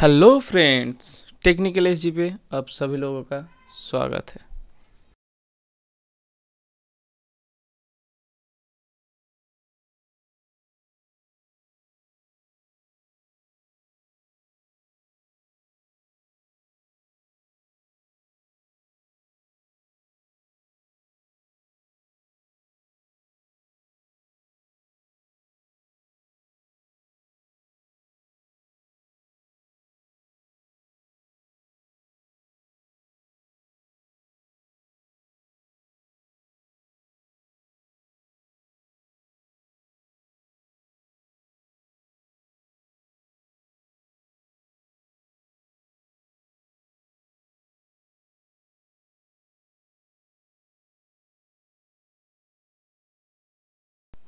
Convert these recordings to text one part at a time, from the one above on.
hello friends technical S पे आप सभी लोगों का स्वागत है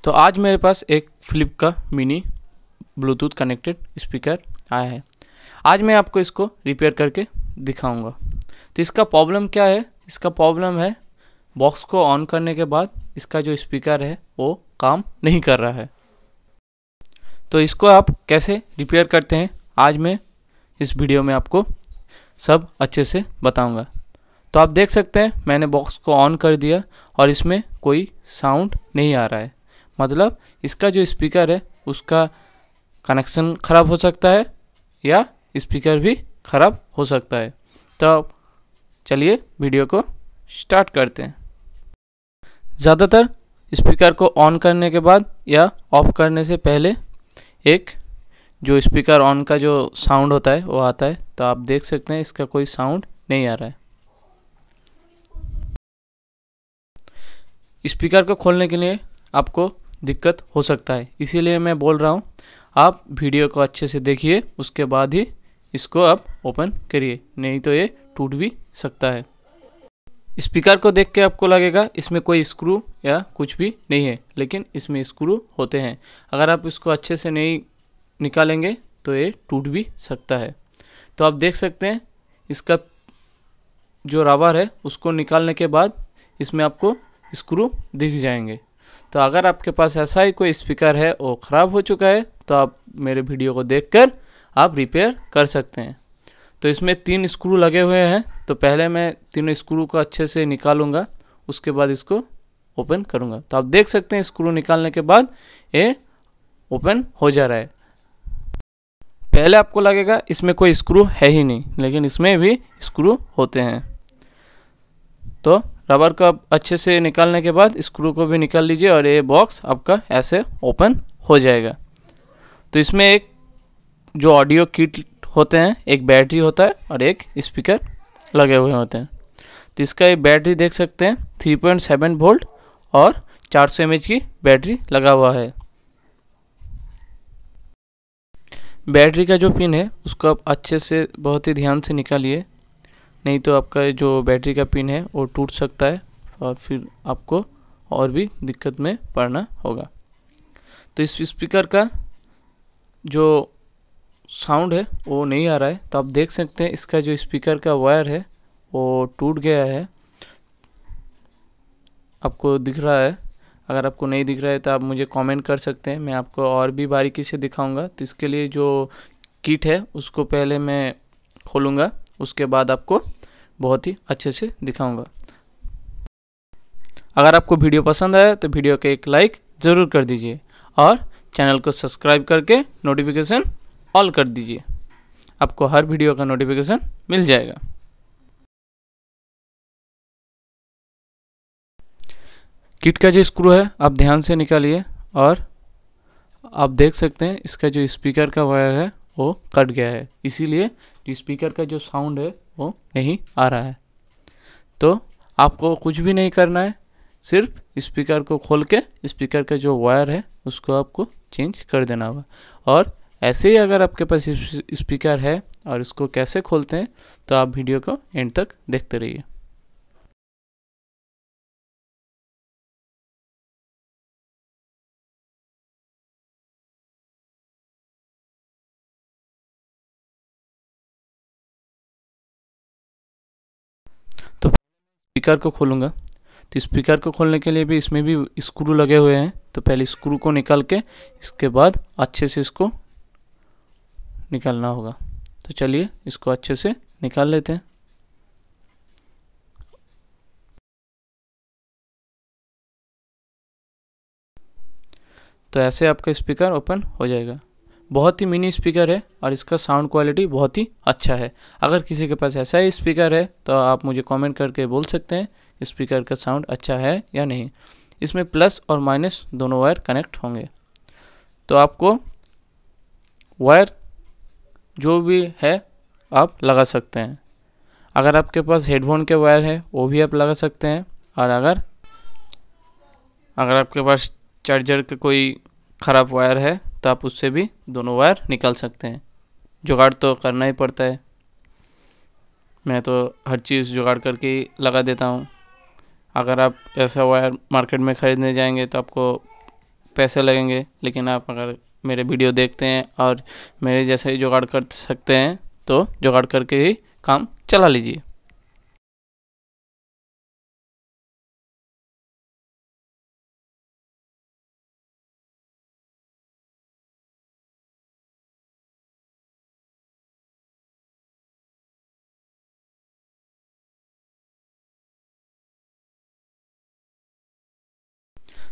तो आज मेरे पास एक फ्लिप का मिनी ब्लूटूथ कनेक्टेड स्पीकर आया है आज मैं आपको इसको रिपेयर करके दिखाऊंगा तो इसका प्रॉब्लम क्या है इसका प्रॉब्लम है बॉक्स को ऑन करने के बाद इसका जो स्पीकर है वो काम नहीं कर रहा है तो इसको आप कैसे रिपेयर करते हैं आज मैं इस वीडियो में आपको सब अच्छे से बताऊंगा तो आप देख सकते हैं मैंने बॉक्स को ऑन कर दिया और इसमें कोई साउंड नहीं आ रहा है मतलब इसका जो स्पीकर है उसका कनेक्शन ख़राब हो सकता है या स्पीकर भी ख़राब हो सकता है तो चलिए वीडियो को स्टार्ट करते हैं ज़्यादातर स्पीकर को ऑन करने के बाद या ऑफ करने से पहले एक जो स्पीकर ऑन का जो साउंड होता है वो आता है तो आप देख सकते हैं इसका कोई साउंड नहीं आ रहा है स्पीकर को खोलने के लिए आपको दिक्कत हो सकता है इसीलिए मैं बोल रहा हूँ आप वीडियो को अच्छे से देखिए उसके बाद ही इसको आप ओपन करिए नहीं तो ये टूट भी सकता है स्पीकर को देख के आपको लगेगा इसमें कोई स्क्रू या कुछ भी नहीं है लेकिन इसमें स्क्रू होते हैं अगर आप इसको अच्छे से नहीं निकालेंगे तो ये टूट भी सकता है तो आप देख सकते हैं इसका जो रावर है उसको निकालने के बाद इसमें आपको स्क्रू दिख जाएंगे तो अगर आपके पास ऐसा ही कोई स्पीकर है वो ख़राब हो चुका है तो आप मेरे वीडियो को देखकर आप रिपेयर कर सकते हैं तो इसमें तीन स्क्रू लगे हुए हैं तो पहले मैं तीनों स्क्रू को अच्छे से निकालूंगा उसके बाद इसको ओपन करूंगा तो आप देख सकते हैं स्क्रू निकालने के बाद ये ओपन हो जा रहा है पहले आपको लगेगा इसमें कोई स्क्रू है ही नहीं लेकिन इसमें भी स्क्रू होते हैं तो रबर कप अच्छे से निकालने के बाद स्क्रू को भी निकाल लीजिए और ये बॉक्स आपका ऐसे ओपन हो जाएगा तो इसमें एक जो ऑडियो किट होते हैं एक बैटरी होता है और एक स्पीकर लगे हुए होते हैं तो इसका ये बैटरी देख सकते हैं 3.7 वोल्ट और 400 सौ की बैटरी लगा हुआ है बैटरी का जो पिन है उसको आप अच्छे से बहुत ही ध्यान से निकालिए नहीं तो आपका जो बैटरी का पिन है वो टूट सकता है और फिर आपको और भी दिक्कत में पड़ना होगा तो इस स्पीकर का जो साउंड है वो नहीं आ रहा है तो आप देख सकते हैं इसका जो स्पीकर का वायर है वो टूट गया है आपको दिख रहा है अगर आपको नहीं दिख रहा है तो आप मुझे कमेंट कर सकते हैं मैं आपको और भी बारीकी से दिखाऊंगा तो इसके लिए जो किट है उसको पहले मैं खोलूँगा उसके बाद आपको बहुत ही अच्छे से दिखाऊंगा अगर आपको वीडियो पसंद आया तो वीडियो के एक लाइक ज़रूर कर दीजिए और चैनल को सब्सक्राइब करके नोटिफिकेशन ऑल कर दीजिए आपको हर वीडियो का नोटिफिकेशन मिल जाएगा किट का जो स्क्रू है आप ध्यान से निकालिए और आप देख सकते हैं इसका जो स्पीकर का वायर है वो कट गया है इसीलिए स्पीकर का जो साउंड है वो नहीं आ रहा है तो आपको कुछ भी नहीं करना है सिर्फ स्पीकर को खोल के स्पीकर का जो वायर है उसको आपको चेंज कर देना होगा और ऐसे ही अगर आपके पास स्पीकर है और इसको कैसे खोलते हैं तो आप वीडियो को एंड तक देखते रहिए स्पीकर को खोलूँगा तो स्पीकर को खोलने के लिए भी इसमें भी स्क्रू लगे हुए हैं तो पहले स्क्रू को निकाल के इसके बाद अच्छे से इसको निकालना होगा तो चलिए इसको अच्छे से निकाल लेते हैं तो ऐसे आपका स्पीकर ओपन हो जाएगा बहुत ही मिनी स्पीकर है और इसका साउंड क्वालिटी बहुत ही अच्छा है अगर किसी के पास ऐसा ही स्पीकर है तो आप मुझे कमेंट करके बोल सकते हैं स्पीकर का साउंड अच्छा है या नहीं इसमें प्लस और माइनस दोनों वायर कनेक्ट होंगे तो आपको वायर जो भी है आप लगा सकते हैं अगर आपके पास हेडफोन के वायर है वो भी आप लगा सकते हैं और अगर अगर आपके पास चार्जर का कोई ख़राब वायर है तो आप उससे भी दोनों वायर निकाल सकते हैं जुगाड़ तो करना ही पड़ता है मैं तो हर चीज़ जुगाड़ करके ही लगा देता हूँ अगर आप ऐसा वायर मार्केट में ख़रीदने जाएंगे तो आपको पैसे लगेंगे लेकिन आप अगर मेरे वीडियो देखते हैं और मेरे जैसे ही जुगाड़ कर सकते हैं तो जुगाड़ करके ही काम चला लीजिए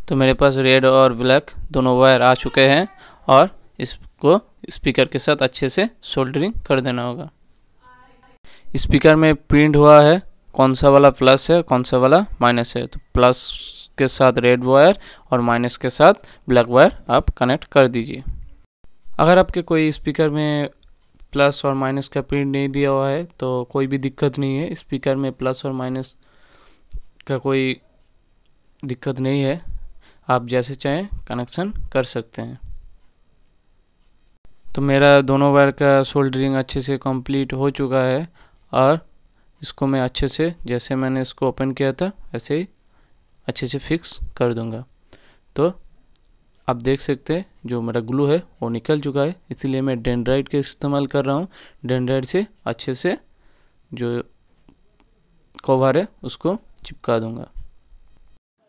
तो मेरे पास रेड और ब्लैक दोनों वायर आ चुके हैं और इसको स्पीकर के साथ अच्छे से सोल्डरिंग कर देना होगा स्पीकर में प्रिंट हुआ है कौन सा वाला प्लस है कौन सा वाला माइनस है तो प्लस के साथ रेड वायर और माइनस के साथ ब्लैक वायर आप कनेक्ट कर दीजिए अगर आपके कोई स्पीकर में प्लस और माइनस का प्रिंट नहीं दिया हुआ है तो कोई भी दिक्कत नहीं है स्पीकर में प्लस और माइनस का कोई दिक्कत नहीं है आप जैसे चाहें कनेक्शन कर सकते हैं तो मेरा दोनों वायर का सोल्डरिंग अच्छे से कंप्लीट हो चुका है और इसको मैं अच्छे से जैसे मैंने इसको ओपन किया था ऐसे ही अच्छे से फिक्स कर दूंगा तो आप देख सकते हैं जो मेरा ग्लू है वो निकल चुका है इसीलिए मैं डेंड्राइड के इस्तेमाल कर रहा हूँ डेंड्राइड से अच्छे से जो कवर है उसको चिपका दूंगा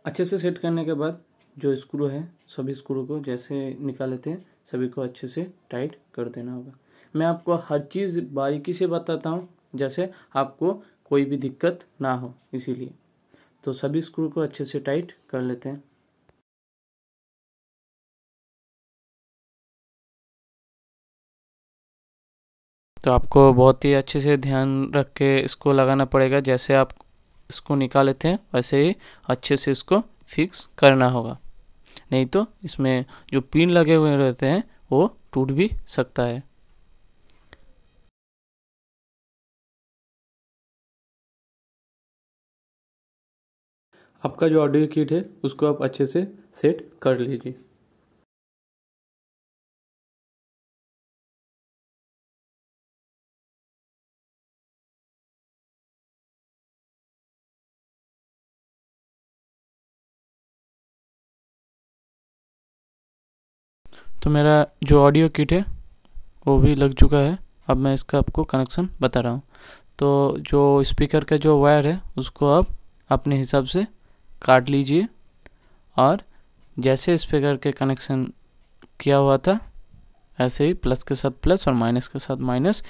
अच्छे से सेट करने के बाद जो स्क्रू है सभी स्क्रू को जैसे निकाले थे सभी को अच्छे से टाइट कर देना होगा मैं आपको हर चीज़ बारीकी से बताता हूँ जैसे आपको कोई भी दिक्कत ना हो इसीलिए तो सभी स्क्रू को अच्छे से टाइट कर लेते हैं तो आपको बहुत ही अच्छे से ध्यान रख के इसको लगाना पड़ेगा जैसे आप इसको निकाले थे वैसे ही अच्छे से इसको फिक्स करना होगा नहीं तो इसमें जो पिन लगे हुए रहते हैं वो टूट भी सकता है आपका जो ऑडियो किट है उसको आप अच्छे से सेट कर लीजिए तो मेरा जो ऑडियो किट है वो भी लग चुका है अब मैं इसका आपको कनेक्शन बता रहा हूँ तो जो स्पीकर का जो वायर है उसको आप अपने हिसाब से काट लीजिए और जैसे स्पीकर के कनेक्शन किया हुआ था ऐसे ही प्लस के साथ प्लस और माइनस के साथ माइनस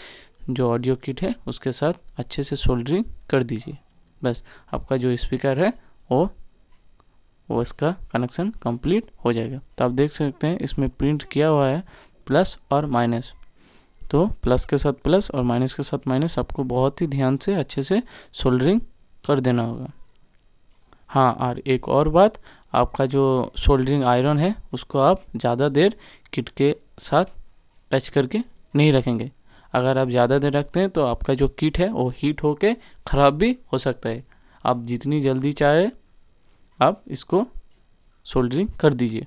जो ऑडियो किट है उसके साथ अच्छे से सोल्डरिंग कर दीजिए बस आपका जो स्पीकर है वो वो इसका कनेक्शन कंप्लीट हो जाएगा तो आप देख सकते हैं इसमें प्रिंट किया हुआ है प्लस और माइनस तो प्लस के साथ प्लस और माइनस के साथ माइनस आपको बहुत ही ध्यान से अच्छे से सोल्डरिंग कर देना होगा हाँ और एक और बात आपका जो सोल्डरिंग आयरन है उसको आप ज़्यादा देर किट के साथ टच करके नहीं रखेंगे अगर आप ज़्यादा देर रखते हैं तो आपका जो किट है वो हीट होके ख़राब भी हो सकता है आप जितनी जल्दी चाहे आप इसको सोल्डरिंग कर दीजिए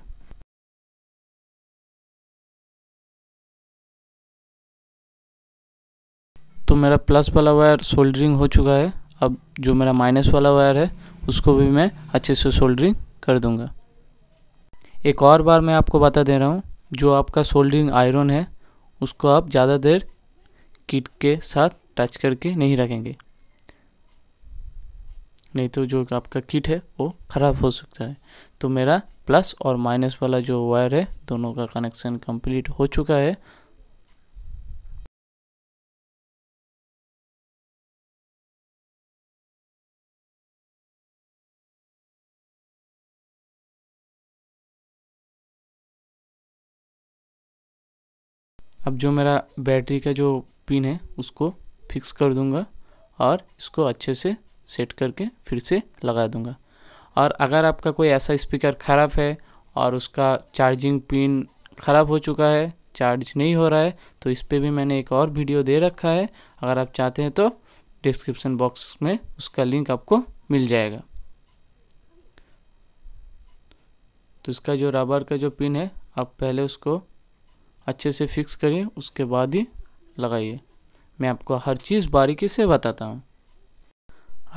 तो मेरा प्लस वाला वायर सोल्डरिंग हो चुका है अब जो मेरा माइनस वाला वायर है उसको भी मैं अच्छे से सोल्डरिंग कर दूंगा एक और बार मैं आपको बता दे रहा हूँ जो आपका सोल्डरिंग आयरन है उसको आप ज़्यादा देर किट के साथ टच करके नहीं रखेंगे नहीं तो जो आपका किट है वो ख़राब हो सकता है तो मेरा प्लस और माइनस वाला जो वायर है दोनों का कनेक्शन कंप्लीट हो चुका है अब जो मेरा बैटरी का जो पिन है उसको फिक्स कर दूंगा और इसको अच्छे से सेट करके फिर से लगा दूंगा और अगर आपका कोई ऐसा स्पीकर ख़राब है और उसका चार्जिंग पिन ख़राब हो चुका है चार्ज नहीं हो रहा है तो इस पर भी मैंने एक और वीडियो दे रखा है अगर आप चाहते हैं तो डिस्क्रिप्शन बॉक्स में उसका लिंक आपको मिल जाएगा तो इसका जो रबर का जो पिन है आप पहले उसको अच्छे से फिक्स करिए उसके बाद ही लगाइए मैं आपको हर चीज़ बारीकी से बताता हूँ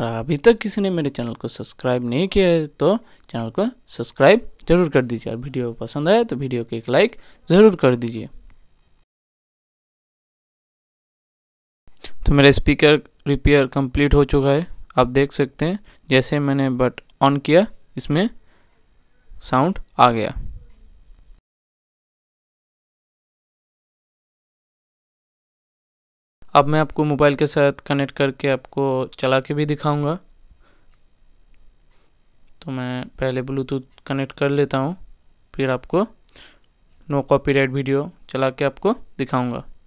और अभी तक किसी ने मेरे चैनल को सब्सक्राइब नहीं किया है तो चैनल को सब्सक्राइब जरूर कर दीजिए और वीडियो पसंद आए तो वीडियो को एक लाइक ज़रूर कर दीजिए तो मेरा स्पीकर रिपेयर कंप्लीट हो चुका है आप देख सकते हैं जैसे मैंने बट ऑन किया इसमें साउंड आ गया अब मैं आपको मोबाइल के साथ कनेक्ट करके आपको चला के भी दिखाऊंगा तो मैं पहले ब्लूटूथ कनेक्ट कर लेता हूँ फिर आपको नो कॉपीराइट वीडियो चला के आपको दिखाऊंगा